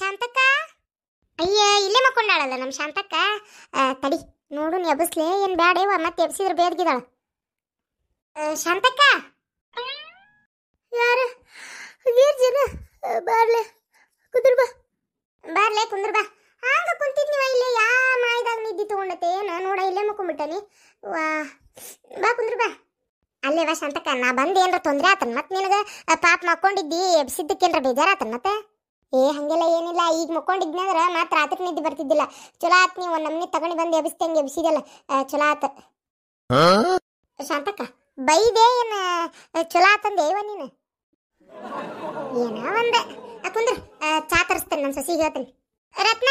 ಶಾಂತಕ್ಕ ಅಯ್ಯ ಇಲ್ಲೇ ಮಕ್ಕೊಂಡಾಳಲ್ಲ ನಮ್ಮ ಶಾಂತಕ್ಕ ತಡಿ ನೋಡು ನೀ ಏನು ಬ್ಯಾಡೇವ ಮತ್ತೆ ಎಬ್ಸಿದ್ರೆ ಬೇದ್ಗಿದಾಳ ಶಾಂತಕ್ಕ ಯಾರು ಜನ ಬಾರ್ಲೆ ಕುಂದ್ರ ಬಾ ಬಾರ್ಲೆ ಕುಂದ್ರ ಬಾ ಹಂಗ ಕುಂತಿದ್ನಿವ ಇಲ್ಲೇ ಯಾ ಮಾಯ್ದಾಗ ನಿದ್ದಿ ತಗೊಂಡತೆ ನಾ ನೋಡ ಇಲ್ಲೇ ಮಕ್ಕೊಂಬಿಟ್ಟನಿ ವಾ ಬಾ ಕುಂದ್ರ ಬಾ ಅಲ್ಲೇವಾ ಶಾಂತಕ್ಕ ನಾ ಬಂದು ಏನಾರ ತೊಂದರೆ ಆತನ ಮತ್ತೆ ನಿನಗೆ ಪಾಪ ಮಕ್ಕೊಂಡಿದ್ದಿ ಎಬ್ಸಿದ್ದಕ್ಕೇನ್ರ ಆತನ ಮತ್ತೆ ಏ ಹಂಗೆಲ್ಲ ಏನಿಲ್ಲ ಈಗ ಮುಕ್ಕೊಂಡಿದ್ನಂದ್ರ ಮಾತ್ರ ರಾತ್ರಿ ನಿದ್ದೆ ಬರ್ತಿದ್ದಿಲ್ಲ ಚಲೋ ಆತ್ ನೀವು ಒಂದು ನಮ್ಮನೆ ತಗೊಂಡು ಬಂದು ಎಬ್ಸ್ತಂಗೆ ಎಬ್ಸಿದಲ್ಲ ಚಲೋ ಆತ ಶಾಂತಕ್ಕ ಬೈದೆ ಏನ ಚಲೋ ಆತಂದೆ ಏವ ನೀನು ಏನೋ ಒಂದೆ ಕುಂದ್ರ ಚಾ ತರಿಸ್ತೇನೆ ನನ್ನ ಸಸಿಗೆ ಹೇಳ್ತೇನೆ ರತ್ನ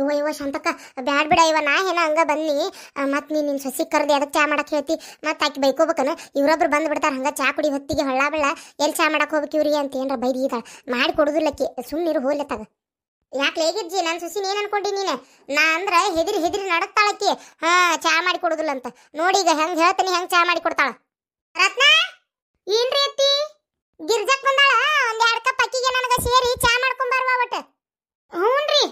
ಇವ ಇವ ಶಾಂತಕ್ಕ ಬ್ಯಾಡ್ ಬಿಡ ಇವ ನಾ ಏನೋ ಹಂಗ ಬನ್ನಿ ಮತ್ ನೀ ನಿನ್ ಸಸಿ ಕರ್ದು ಎದಕ್ಕೆ ಚಾ ಮಾಡಕ್ ಹೇಳ್ತಿ ಮತ್ ಆಕಿ ಬೈಕೋಬೇಕನ ಇವ್ರೊಬ್ರು ಬಂದ್ ಬಿಡ್ತಾರ ಹಂಗ ಚಾ ಕುಡಿ ಹೊತ್ತಿಗೆ ಹಳ್ಳ ಬೆಳ್ಳ ಎಲ್ಲಿ ಚಾ ಮಾಡಕ್ ಹೋಗ್ಬೇಕು ಇವ್ರಿಗೆ ಅಂತ ಏನ್ರ ಇದ ಮಾಡಿ ಕೊಡುದಿಲ್ಲಕ್ಕೆ ಸುಮ್ಮನಿರು ತಗ ಯಾಕೆ ಹೇಗಿದ್ಜಿ ನನ್ನ ಸುಸಿ ನೀನ್ ಅನ್ಕೊಂಡಿ ನೀನೆ ನಾ ಅಂದ್ರೆ ಹೆದಿರಿ ಹೆದರಿ ನಡಕ್ತಾಳಕ್ಕಿ ಹಾ ಚಾ ಮಾಡಿ ಕೊಡುದಿಲ್ಲ ಅಂತ ನೋಡಿ ಈಗ ಹೆಂಗೆ ಹೇಳ್ತೀನಿ ಹೆಂಗೆ ಚಾ ಮಾಡಿ ಕೊಡ್ತಾಳ ರತ್ನ ಏನ್ರಿ ಅತ್ತಿ ಗಿರ್ಜಕ್ ಬಂದಾಳ ಒಂದ್ ಎರಡ್ ಕಪ್ ಅಕ್ಕಿಗೆ ನನಗೆ ಸೇರಿ ಚಾ ಮಾಡ್ಕೊಂಡ್ ಬರ್ವಾ ಒಟ್ಟ ಹ್ಞೂನ್ರಿ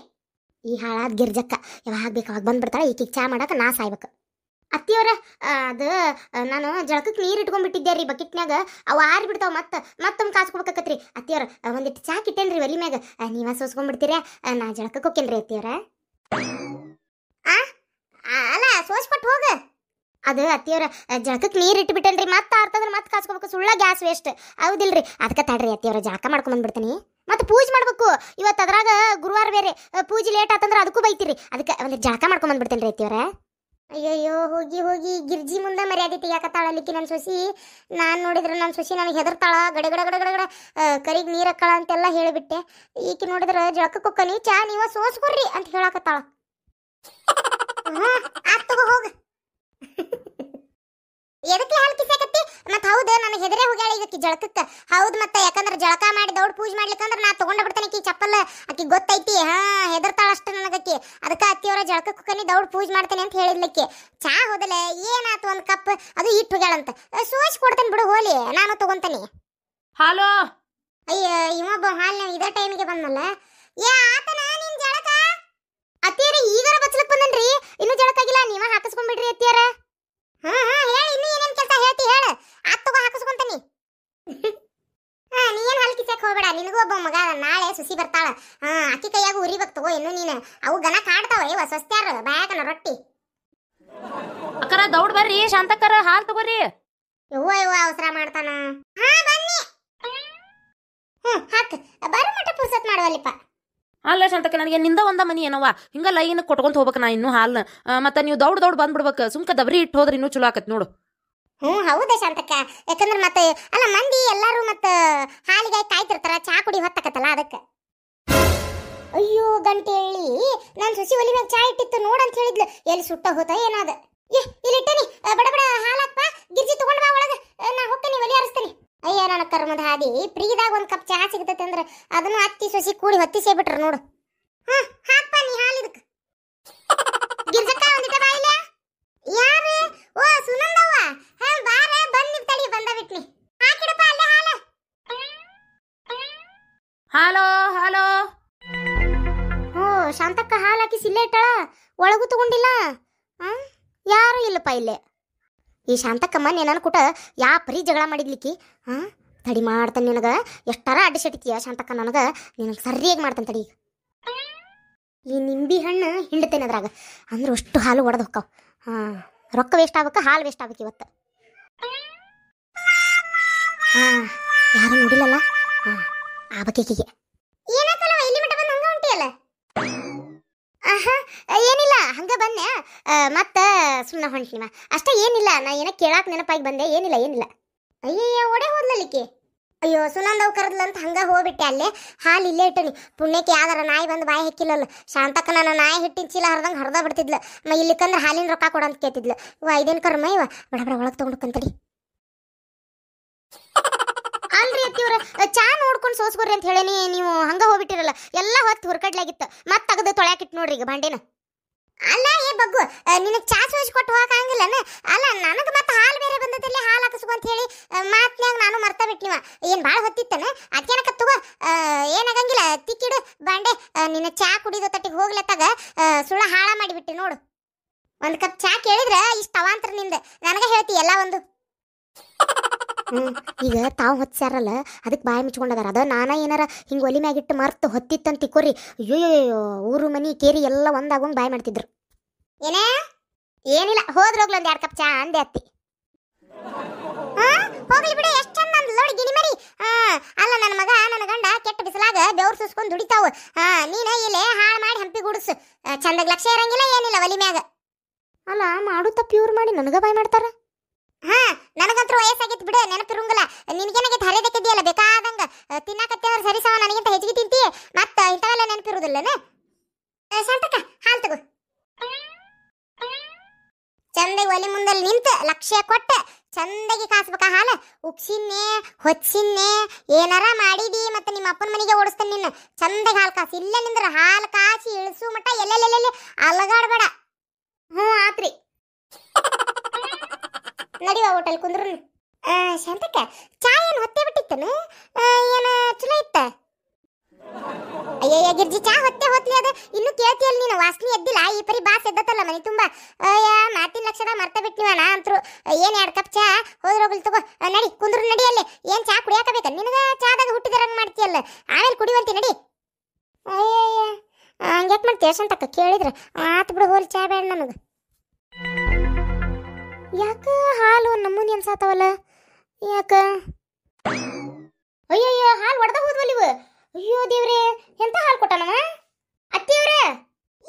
ಈ ಹಾಳಾದ ಗಿರ್ಜಕ್ಕ ಯಾವಾಗ ಬೇಕು ಅವಾಗ ಬಂದ್ಬಿಡ್ತಾಳೆ ಈಕಿಗೆ ಚಾ ಮಾಡಕ್ಕೆ ನಾ ಸಾಯ್ಬೇಕು ಅತ್ತಿಯವ್ರ ಅದು ನಾನು ಜಳಕಕ್ಕೆ ನೀರು ಇಟ್ಕೊಂಡ್ಬಿಟ್ಟಿದ್ದೆ ರೀ ಬಕೆಟ್ನಾಗ ಅವು ಆರಿ ಬಿಡ್ತಾವೆ ಮತ್ತೆ ಮತ್ತೊಮ್ಮೆ ಕಾಸ್ಕೊಬೇಕಾಕತ್ರಿ ಅತ್ತಿಯವ್ರ ಒಂದಿಟ್ಟು ಚಾ ಕಿಟ್ಟೇನ್ರಿ ಒಲಿ ಮ್ಯಾಗ ನೀವ ಸೋಸ್ಕೊಂಡ್ಬಿಡ್ತೀರಾ ನಾ ಜಳಕಕ್ಕೆ ರೀ ಅತ್ತಿಯವರ ಆ ಅಲ್ಲ ಸೋಸ್ಪಟ್ಟು ಹೋಗ ಅದು ಅತ್ತಿಯವ್ರ ಜಳಕಕ್ಕೆ ನೀರು ಇಟ್ಬಿಟ್ಟೇನ್ರಿ ಮತ್ತೆ ಆರ್ತಂದ್ರೆ ಮತ್ತೆ ಕಾಸ್ಕೋಬೇಕು ಸುಳ್ಳ ಗ್ಯಾಸ್ ವೇಸ್ಟ್ ಹೌದಿಲ್ರಿ ಅದಕ್ಕೆ ತಡ್ರಿ ಅತ್ತಿಯವ್ರ ಜಳಕ ಬಂದ್ಬಿಡ್ತೀನಿ ಮತ್ತೆ ಪೂಜೆ ಮಾಡ್ಬೇಕು ಇವತ್ತು ಅದ್ರಾಗ ಗುರುವಾರ ಬೇರೆ ಪೂಜೆ ಲೇಟ್ ಆತಂದ್ರೆ ಅದಕ್ಕೂ ಬೈತಿರಿ ಅದಕ್ಕೆ ಒಂದು ಜಳಕ ಮಾಡ್ಕೊಂಡ್ ಬಂದ್ಬಿಡ್ತೇನೆ ರೀ ಅತ್ತಿಯವರ ಅಯ್ಯಯ್ಯೋ ಹೋಗಿ ಹೋಗಿ ಗಿರ್ಜಿ ಮುಂದೆ ಮರ್ಯಾದೆ ಯಾಕತ್ತಾಳ ನನ್ನ ಸೊಸಿ ನಾನು ನೋಡಿದ್ರೆ ನನ್ನ ಸೊಸಿ ನನಗೆ ಹೆದರ್ತಾಳ ಗಡ ಗಡ ಗಡ ಗಡ ಕರಿಗೆ ನೀರು ಹಾಕಳ ಅಂತೆಲ್ಲ ಹೇಳಿಬಿಟ್ಟೆ ಈಕೆ ನೋಡಿದ್ರೆ ಜಳಕ ಕೊಕ್ಕನಿ ಚಾ ನೀವ ಸೋಸ್ಕೊರ್ರಿ ಅಂತ ಹೇಳಕತ್ತಾಳ ಹ್ಞೂ ತಗೋ ಹೋಗ ಎದಕ್ಕೆ ಹಾಲು ಕಿಸಾಕತ್ತಿ ಮತ್ತೆ ಹೌದು ನನಗೆ ಹೆದರೇ ಹೋಗ್ಯಾಳ ಈಗ ಜಳಕಕ್ಕೆ ಹೌದು ಮತ್ತೆ ಯಾಕಂದ್ರೆ ಜಳಕ ಮಾಡಿ ದೌಡ್ ಪೂಜೆ ಮಾಡ್ಲಿಕ್ಕಂದ್ರೆ ನಾ ತಗೊಂಡ ಬಿಡ್ತೇನೆ ಆಕಿ ಚಪ್ಪಲ್ ಆಕಿ ಗೊತ್ತೈತಿ ಹಾ ಹೆದರ್ತಾಳ ಅಷ್ಟು ನನಗಕ್ಕೆ ಅದಕ್ಕೆ ಅತ್ತಿಯವರ ಜಳಕಕ್ಕೆ ಹೋಗಿ ದೌಡ್ ಪೂಜೆ ಮಾಡ್ತೇನೆ ಅಂತ ಹೇಳಿದ್ಲಿಕ್ಕೆ ಚಾ ಹೋದಲೆ ಏನಾತು ಒಂದು ಕಪ್ ಅದು ಇಟ್ಟು ಹೋಗ್ಯಾಳಂತ ಸೋಚಿ ಕೊಡ್ತೇನೆ ಬಿಡು ಹೋಲಿ ನಾನು ತಗೊಂತೇನೆ ಹಾಲು ಅಯ್ಯ ಇವೊಬ್ಬ ಹಾಲು ಇದೇ ಟೈಮಿಗೆ ಬಂದಲ್ಲ ಏ ಆತನ ಇನ್ನು ನೀನು ಅವು ಗನ ಕಾಡ್ತಾವ ಇವ ಸ್ವಸ್ತ್ಯಾರ ಬಾಯಕನ ರೊಟ್ಟಿ ಅಕ್ಕರ ದೌಡ್ ಬರ್ರಿ ಶಾಂತಕ್ಕರ ಹಾಲ್ ತಗೋರಿ ಯವ್ವ ಯವ್ವ ಅವಸರ ಮಾಡ್ತಾನ ಹಾ ಬನ್ನಿ ಹಾಕ್ ಬರೋ ಮಟ್ಟ ಪುರ್ಸತ್ ಅಲ್ಲ ಶಾಂತಕ್ಕ ನನಗೆ ನಿಂದ ಒಂದ ಮನಿ ಏನವ್ವ ಹಿಂಗ ಲೈನ್ ಕೊಟ್ಕೊಂತ ಹೋಗ್ಬೇಕು ನಾ ಇನ್ನು ಹಾಲ್ ಮತ್ತ ನೀವು ದೌಡ್ ದೌಡ್ ಬಂದ್ಬಿಡ್ಬೇಕು ಸುಮ್ಕ ದಬ್ರಿ ಇಟ್ಟು ಹೋದ್ರೆ ಇನ್ನೂ ಚಲೋ ಆಕತ್ ನೋಡು ಹ್ಞೂ ಹೌದಾ ಶಾಂತಕ್ಕ ಯಾಕಂದ್ರೆ ಮತ್ತೆ ಅಲ್ಲ ಮಂದಿ ಎಲ್ಲಾರು ಮತ್ತೆ ಹಾಲಿಗೆ ಕಾಯ್ತಿರ್ತಾರ ಚಾ ಕುಡಿ ಹೊತ್ತಕತ್ತಲ್ಲ ಅದಕ್ಕೆ ಅಯ್ಯೋ ಗಂಟ ಹೇಳಿ ನಾನು ಸಸಿ ಒಲಿ ಮ್ಯಾಗ ಚಾ ಇಟ್ಟಿತ್ತು ಅಂತ ಹೇಳಿದ್ಲು ಎಲ್ಲಿ ಸುಟ್ಟ ಹೋತ ಏನಾದ ಏ ಇಲ್ಲಿಟ್ಟನಿ ಬಡ ಬಡ ಹಾಲಪ್ಪ ಗಿರ್ಜಿ ತಗೊಂಡ್ ಬಾ ಒಳಗ ನಾ ಹೋಗ್ತೀನಿ ಒಲಿ ಆರಿಸ್ತೀನಿ ಅಯ್ಯ ನನ್ನ ಕರ್ಮದ ಹಾದಿ ಪ್ರೀದಾಗ ಒಂದು ಕಪ್ ಚಹಾ ಸಿಗ್ತೈತೆ ಅಂದ್ರೆ ಅದನ್ನು ಅತ್ತಿ ಸೊಸಿ ಕೂಡಿ ಹೊತ್ತಿ ಸೇಬಿಟ್ರು ನೋಡು ಹಾ ಹಾಕ್ಪ ನೀ ಹಾಲು ಇದಕ್ಕೆ ಗಿರ್ಜಕ್ಕ ಒಂದಿಟ ಬಾ ಇಲ್ಲ ಓ ಸುನಂದವ್ವ ಹಾ ಬಾರೆ ಬಂದ್ ನಿಂತಳಿ ಬಂದ ಬಿಟ್ನಿ ಹಾಕಿಡಪ್ಪ ಅಲ್ಲೇ ಹಾಲು ಹಾಲೋ ಶಾಂತಕ್ಕ ಹಾಲು ಹಾಕಿಸಿ ಇಲ್ಲೇ ಇಟ್ಟಾಳ ಒಳಗೂ ತಗೊಂಡಿಲ್ಲ ಯಾರು ಇಲ್ಲಪ್ಪ ಇಲ್ಲೇ ಈ ಶಾಂತಕ್ಕ ಮನ್ ಕೂಟ ಯಾ ಪರಿ ಜಗಳ ಮಾಡಿದ್ಲಿಕ್ಕಿ ಹಾಂ ತಡಿ ಮಾಡ್ತಾನೆ ನಿನಗೆ ಎಷ್ಟಾರ ಅಡ್ಡಿಸಿಡ್ತೀಯ ಶಾಂತಕ್ಕ ನನಗೆ ನಿನಗೆ ಸರಿಯಾಗಿ ಮಾಡ್ತಾನೆ ತಡಿ ಈ ನಿಂಬಿ ಹಣ್ಣು ಹಿಂಡ್ತೇನೆ ಅದ್ರಾಗ ಅಂದ್ರೆ ಅಷ್ಟು ಹಾಲು ಒಡೆದು ಹೊಕ್ಕಾವ ಹಾಂ ರೊಕ್ಕ ವೇಸ್ಟ್ ಆಗ್ಬೇಕು ಹಾಲು ವೇಸ್ಟ್ ಆಗ್ಬೇಕು ಇವತ್ತು ಹಾಂ ಯಾರು ನೋಡಿಲ್ಲಲ್ಲ ಹಾಂ ಆ ಮತ್ತೆ ಸುಮ್ಮನೆ ಹೊಂಟಿನಾ ಅಷ್ಟೇ ಏನಿಲ್ಲ ನಾ ಏನೋ ಕೇಳಾಕ ನೆನಪಾಗಿ ಬಂದೆ ಏನಿಲ್ಲ ಏನಿಲ್ಲ ಅಯ್ಯಯ್ಯ ಓಡೆ ಹೋದ್ಲಲ್ಲಿಕ್ಕೆ ಅಯ್ಯೋ ಸುನಂದವ್ ಕರದ್ಲಂತ ಹಂಗೆ ಹೋಗ್ಬಿಟ್ಟೆ ಅಲ್ಲೇ ಹಾಲು ಇಲ್ಲೇ ಇಟ್ಟನಿ ಪುಣ್ಯಕ್ಕೆ ಯಾವ್ದಾರ ನಾಯಿ ಬಂದು ಬಾಯಿ ಹಾಕಿಲ್ಲಲ್ಲ ಶಾಂತಕ್ಕ ನನ್ನ ನಾಯಿ ಹಿಟ್ಟಿನ ಚೀಲ ಹರಿದಂಗೆ ಹರಿದ ಬಿಡ್ತಿದ್ಲು ಮ ಇಲ್ಲಿಕಂದ್ರೆ ಹಾಲಿನ ರೊಕ್ಕ ಕೊಡಂತ ಕೇಳ್ತಿದ್ಲು ಇವ ಐದೇನು ಕರ್ಮ ಇವ ಬಡ ಬಡ ಒಳಗೆ ತೊಗೊಂಡು ಚಾ ನೋಡ್ಕೊಂಡು ಸೋಸ್ಕೊರಿ ಅಂತ ಹೇಳೇನಿ ನೀವು ಹಂಗೆ ಹೋಗ್ಬಿಟ್ಟಿರಲ್ಲ ಎಲ್ಲ ಹೊತ್ತು ಹುರ್ಕಡ್ಲಾಗಿತ್ತು ಮತ್ತೆ ತೆಗೆದು ತೊಳ್ಯಾಕಿಟ್ಟು ನೋಡ್ರಿ ಈಗ ಬಾಂಡೆನ ಅಲ್ಲ ಏ ಬಗ್ಗು ನಿನಗೆ ಚಾ ಸೋಸಿ ಕೊಟ್ಟು ಹೋಗಂಗಿಲ್ಲನ ಅಲ್ಲ ನನಗೆ ಮತ್ತೆ ಹಾಲು ಬೇರೆ ಬಂದದಲ್ಲಿ ಹಾಲು ಹಾಕಿಸ್ಕೊ ಅಂತ ಹೇಳಿ ಮಾತ್ನ್ಯಾಗ ನಾನು ಮರ್ತಾ ಬಿಟ್ನಿವ ಏನ್ ಭಾಳ ಹೊತ್ತಿತ್ತನ ಅದಕ್ಕೆ ತಗೋ ಏನಾಗಂಗಿಲ್ಲ ತಿಕ್ಕಿಡು ಬಾಂಡೆ ನಿನ್ನ ಚಾ ಕುಡಿದ ತಟ್ಟಿಗೆ ಹೋಗ್ಲತ್ತಾಗ ಸುಳ್ಳ ಹಾಳ ಮಾಡಿಬಿಟ್ಟೆ ನೋಡು ಒಂದು ಕಪ್ ಚಾ ಕೇಳಿದ್ರೆ ಇಷ್ಟು ಅವಾಂತರ ನಿಂದ ನನಗೆ ಹೇಳ್ತಿ ಎಲ್ಲ ಒಂದು ಈಗ ತಾವು ಹೊತ್ಸ್ಯಾರಲ್ಲ ಅದಕ್ಕೆ ಬಾಯಿ ಮುಚ್ಕೊಂಡದಾರ ಅದ ನಾನ ಏನಾರ ಹಿಂಗೆ ಒಲಿ ಮ್ಯಾಗಿಟ್ಟು ಮರ್ತು ಹೊತ್ತಿತ್ತಂತ ತಿಕ್ಕೋರಿ ಅಯ್ಯೋ ಊರು ಮನಿ ಕೇರಿ ಎಲ್ಲ ಒಂದಾಗೊಂಡು ಬಾಯಿ ಮಾಡ್ತಿದ್ರು ಏನೇ ಏನಿಲ್ಲ ಹೋದ್ರೋಗ್ಲ ಒಂದು ಎರಡು ಕಪ್ ಚಾ ಅಂದೆ ಅತ್ತಿ ಹೋಗ್ಲಿ ಬಿಡು ಎಷ್ಟು ಚಂದ ಅಂದ್ ನೋಡಿ ಗಿಣಿ ಮರಿ ಅಲ್ಲ ನನ್ನ ಮಗ ನನ್ನ ಗಂಡ ಕೆಟ್ಟ ಬಿಸಿಲಾಗ ಬೆವ್ರು ಸುಸ್ಕೊಂಡು ದುಡಿತಾವು ನೀನ ಇಲ್ಲಿ ಹಾಳು ಮಾಡಿ ಹಂಪಿ ಗುಡಿಸು ಚಂದಾಗ ಲಕ್ಷ ಇರಂಗಿಲ್ಲ ಏನಿಲ್ಲ ಒಲಿ ಮ್ಯಾಗ ಅಲ್ಲ ಮಾಡು ತಪ್ಪು ಇವ್ರು ಮಾಡಿ ನನಗ ಬಾಯ್ ಮಾಡ್ತಾರ ಹಾ ನನಗಂತೂ ವಯಸ್ಸಾಗಿತ್ತು ಬಿಡು ನೆನಪಿರುಂಗಲ್ಲ ನಿನಗೇನಾಗೈತೆ ಹರಿದಕ್ಕಿದೆಯಲ್ಲ ಬೇಕಾದಂಗ ಸರಿ ಸರಿಸವ ನನಗಿಂತ ಹೆಚ್ಚಿಗೆ ತಿಂತಿ ಮತ್ತೆ ಇಂಥವೆಲ್ಲ ನೆನಪಿರುವುದಿಲ್ಲನ ಶಾಂತಕ್ಕ ಹಾಲು ತಗೋ ಚಂದಾಗಿ ಒಲೆ ಮುಂದಲ್ಲಿ ನಿಂತ ಲಕ್ಷ್ಯ ಕೊಟ್ಟು ಚಂದಾಗಿ ಕಾಸ್ಬೇಕಾ ಹಾಲ ಉಪ್ಸಿನ್ನೆ ಹೊಚ್ಚಿನ್ನೆ ಏನಾರ ಮಾಡಿದಿ ಮತ್ತೆ ನಿಮ್ಮ ಅಪ್ಪನ ಮನೆಗೆ ಓಡಿಸ್ತಾನೆ ನಿನ್ನ ಚಂದಾಗಿ ಹಾಲು ಕಾಸು ಇಲ್ಲ ನಿಂದ್ರ ಹಾಲು ಕಾಸಿ ಇಳಿಸು ಮಟ್ಟ ಎಲ್ಲೆಲ್ಲೆಲ್ಲೆ ಅಲಗಾಡ್ಬೇಡ ಹ್ಞೂ ಆತ್ರಿ ನಡಿವ ಹೋಟೆಲ್ ಕುಂದ್ರು ಶಾಂತಕ್ಕ ಚಾ ಏನು ಹೊತ್ತೆ ಬಿಟ್ಟಿತ್ತನು ಏನು ಚಲೋ ಇತ್ತ ಅಯ್ಯಯ್ಯ ಗಿರ್ಜಿ ಚಾ ಹೊತ್ತೆ ಹೊತ್ತಲಿ ಅದ ಇನ್ನು ಕೇಳ್ತಿಯಲ್ಲ ನೀನು ವಾಸನೆ ಎದ್ದಿಲ್ಲ ಈ ಪರಿ ಬಾಸ್ ಎದ್ದತ್ತಲ್ಲ ಮನೆ ತುಂಬ ಅಯ್ಯ ಮಾತಿನ ಲಕ್ಷಣ ಮರ್ತ ಬಿಟ್ನಿವ ನಾ ಅಂತರು ಏನು ಎರಡು ಕಪ್ ಚಾ ಹೋದ್ರೋಗಲ್ ತಗೋ ನಡಿ ಕುಂದ್ರು ನಡಿಯಲ್ಲಿ ಏನು ಚಾ ಕುಡಿಯಾಕಬೇಕ ನಿನಗ ಚಾದಾಗ ಮಾಡ್ತೀಯ ಅಲ್ಲ ಆಮೇಲೆ ಕುಡಿವಂತಿ ನಡಿ ಅಯ್ಯಯ್ಯ ಯಾಕೆ ಮಾಡ್ತೀಯ ಶಾಂತಕ ಕೇಳಿದ್ರೆ ಆತು ಬಿಡು ಹೋಲ್ ಚಾ ಬೇಡ ನನಗೆ ಯಾಕೆ ನಮ್ಮೂನಿ ಅನ್ಸಾತವಲ್ಲ ಯಾಕ ಅಯ್ಯಯ್ಯೋ ಹಾಲ್ ಒಡೆದ ಹೋದ್ವಲ್ಲ ಇವು ಅಯ್ಯೋ ದೇವ್ರೆ ಎಂತ ಹಾಲು ಕೊಟ್ಟನವ ಅತ್ತಿಯವ್ರೆ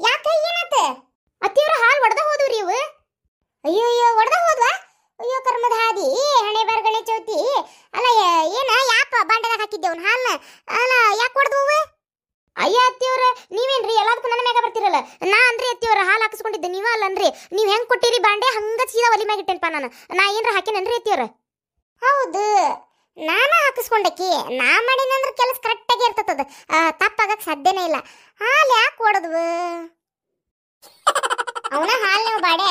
ಯಾಕ ಏನಾತ ಅತ್ತಿಯವ್ರ ಹಾಲ್ ಒಡೆದ ಹೋದ್ರಿ ಇವು ಅಯ್ಯೋ ಅಯ್ಯೋ ಒಡೆದ ಹೋದ್ವಾ ಅಯ್ಯೋ ಕರ್ಮದ ಹಾದಿ ಹಣೆ ಬರ್ಗಣೆ ಚೌತಿ ಅಲ್ಲ ಏನ ಯಾಪ ಬಾಂಡದಾಗ ಹಾಕಿದ್ದೆ ಅವ್ನ ಹಾಲ್ನ ಅಲ್ಲ ಯಾಕೆ ಹೊಡೆದು ಅಯ್ಯ ಅತ್ತಿಯವ್ರ ನೀವೇನ್ರಿ ಎಲ್ಲದಕ್ಕೂ ನನ್ನ ಮ್ಯಾಗ ಬರ್ತಿರಲ್ಲ ನಾ ಅಂದ್ರಿ ಅತ್ತಿಯವ್ರ ಹಾಲು ಹಾಕಿಸ್ಕೊಂಡಿದ್ದೆ ನೀವ ಅಲ್ಲನ್ರಿ ನೀವು ಹೆಂಗೆ ಕೊಟ್ಟಿರಿ ಬಾಂಡೆ ಹಂಗ ಸೀದಾ ಒಲಿ ಮ್ಯಾಗ ನಾನು ನಾ ಏನ್ರ ಹಾಕೇನನ್ರಿ ಅತ್ತಿಯವ್ರ ಹೌದು ನಾನು ಹಾಕಿಸ್ಕೊಂಡಕ್ಕಿ ನಾ ಮಾಡಿನಂದ್ರೆ ಕೆಲಸ ಕರೆಕ್ಟಾಗಿ ಇರ್ತದ ತಪ್ಪಾಗಕ್ಕೆ ಸಾಧ್ಯನೇ ಇಲ್ಲ ಹಾಲು ಯಾಕೆ ಓಡದ್ವು ಅವನ ಹಾಲು ನೀವು ಬಾಡೆ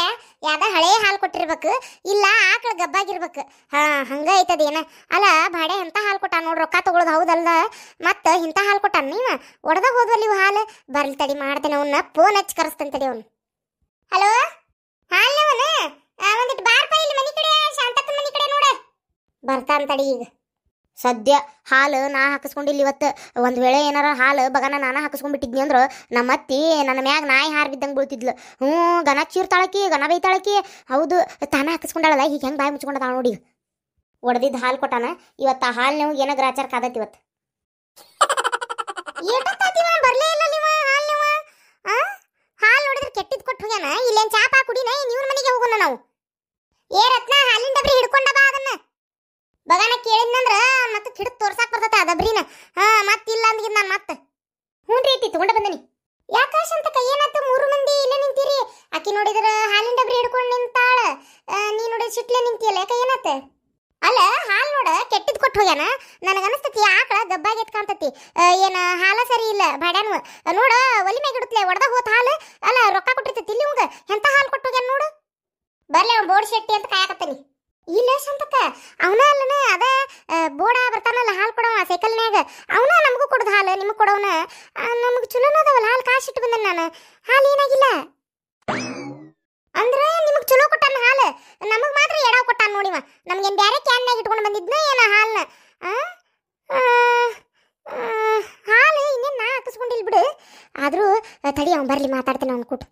ಯಾವ್ದ ಹಳೆ ಹಾಲು ಕೊಟ್ಟಿರ್ಬೇಕು ಇಲ್ಲ ಆಕಳು ಗಬ್ಬಾಗಿರ್ಬೇಕು ಹಾ ಹಂಗ ಐತದೇನ ಅಲ್ಲ ಬಾಡೆ ಎಂತ ಹಾಲು ಕೊಟ್ಟಾನ ನೋಡಿ ರೊಕ್ಕ ತಗೊಳ್ಳೋದು ಹೌದಲ್ದ ಮತ್ತೆ ಇಂಥ ಹಾಲು ಕೊಟ್ಟಾನ ನೀನು ಒಡೆದ ಹೋದ್ವಲ್ಲಿ ಇವು ಹಾಲು ಬರ್ಲಿ ತಡಿ ಮಾಡ್ತೇನೆ ಅವನ್ನ ಫೋನ್ ಹಚ್ಚಿ ಕರೆಸ್ತೇನೆ ತಡಿ ಅವನು ಹಲೋ ಹಾಲು ಅವನು ಒಂದಿಟ್ಟು ಬಾರ್ಪ ಇಲ್ಲಿ ಮನೆ ಕಡೆ ಶಾಂತಕ್ಕ ಮನೆ ಕಡೆ ನೋಡ ಬರ್ತಾನ ತಡಿ ಈಗ ಸದ್ಯ ಹಾಲು ನಾ ಹಾಕಿಸ್ಕೊಂಡಿಲ್ಲ ಇವತ್ತು ಒಂದು ವೇಳೆ ಏನಾರ ಹಾಲು ಬಗನ ನಾನು ಹಾಕಿಸ್ಕೊಂಡ್ಬಿಟ್ಟಿದ್ನಿ ಅಂದ್ರೆ ನಮ್ಮ ಅತ್ತಿ ನನ್ನ ಮ್ಯಾಗ ನಾಯಿ ಹಾರು ಬಿದ್ದಂಗೆ ಬೀಳ್ತಿದ್ಲು ಹ್ಞೂ ಗನ ಚೀರ್ತಾಳಕಿ ಗನ ಬೈತಾಳಕಿ ಹೌದು ತಾನೇ ಹಾಕಿಸ್ಕೊಂಡಾಳಲ್ಲ ಈಗ ಹೆಂಗೆ ಬಾಯಿ ಮುಚ್ಕೊಂಡದ ನೋಡಿ ಒಡೆದಿದ್ದು ಹಾಲು ಕೊಟ್ಟಾನ ಇವತ್ತು ಆ ಹಾಲು ನೀವು ಏನೋ ಗ್ರಾಚಾರ ಕಾದತ್ ಇವತ್ತು ಹಾಲು ನೋಡಿದ್ರೆ ಕೊಟ್ಟು ಹೋಗ್ಯಾನ ಇಲ್ಲೇನು ಕುಡಿನ ಮನೆಗೆ ಹೋಗೋಣ ನಾವು ಏ ರತ್ನ ಹಾಲಿನ ಡಬ್ರಿ ಹಿಡ್ಕೊಂಡ ಬಾ ಅದನ್ನ ಬಗಾನ ಕೇಳಿದ್ನಂದ್ರ ಮತ್ತೆ ಹಿಡಿದು ತೋರ್ಸಾಕ್ ಬರ್ತೈತೆ ಅದಬ್ರೀನ ದಬ್ರಿನ ಮತ್ತೆ ಇಲ್ಲ ಅಂದಿದ್ ನಾನು ಮತ್ತೆ ಹ್ಞೂ ರೀ ಐತಿ ತಗೊಂಡ ಬಂದನಿ ಯಾಕಾಶ ಅಂತ ಕೈಯೇನಾತು ಮೂರು ಮಂದಿ ಇಲ್ಲೇ ನಿಂತೀರಿ ಆಕಿ ನೋಡಿದ್ರ ಹಾಲಿನ ಡಬ್ರಿ ಹಿಡ್ಕೊಂಡು ನಿಂತಾಳ ನೀ ನೋಡಿ ಸಿಟ್ಲೆ ನಿಂತಿಯಲ್ಲ ಯಾಕ ಏನಾತ ಅಲ್ಲ ಹಾಲು ನೋಡ ಕೆಟ್ಟಿದ್ ಕೊಟ್ಟು ಹೋಗ್ಯಾನ ನನಗೆ ಅನಿಸ್ತತಿ ಆಕಳ ಗಬ್ಬಾಗಿ ಎತ್ಕಾಂತತಿ ಏನ ಹಾಲ ಸರಿ ಇಲ್ಲ ಬಾಡ್ಯಾನು ನೋಡ ಒಲಿ ಮ್ಯಾಗ ಇಡುತ್ತಲೆ ಒಡೆದ ಹೋತ ಹಾಲು ಅಲ್ಲ ರೊಕ್ಕ ಕೊಟ್ಟಿರ್ತೈತಿ ಇಲ್ಲಿ ಹಂಗ ಎಂತ ಹಾಲು ಕೊಟ್ಟು ಹೋಗ್ಯಾನ ನೋಡು ಬರ್ಲಿ ಅವ್ನು ಬೋರ್ಡ್ ಶೆಟ್ಟಿ ಅಂತ ಕಾಯಕತ್ತಾನಿ ಇಲ್ಲ ಶಾಂತಕ್ಕ ಅವನ ಮಾಡೋನ ನಮಗೆ ಚಲೋನ ಅದಾವಲ್ಲ ಹಾಲು ಕಾಸು ಇಟ್ಟು ಬಂದನ ನಾನು ಹಾಲು ಏನಾಗಿಲ್ಲ ಅಂದ್ರೆ ನಿಮಗೆ ಚಲೋ ಕೊಟ್ಟಾನ ಹಾಲು ನಮಗೆ ಮಾತ್ರ ಎಡಾವ್ ಕೊಟ್ಟಾನ ನೋಡಿವ ಏನು ಬೇರೆ ಕ್ಯಾನ್ನಾಗ ಇಟ್ಕೊಂಡು ಬಂದಿದ್ನ ಏನ ಹಾಲನ್ನ ಹಾಲು ಇನ್ನೇನು ನಾ ಹಾಕಿಸ್ಕೊಂಡಿಲ್ಲ ಬಿಡು ಆದರೂ ತಡಿ ಅವ್ನು ಬರಲಿ ಮಾತಾಡ್ತೀನಿ ಅವ್ನು ಕೂಟ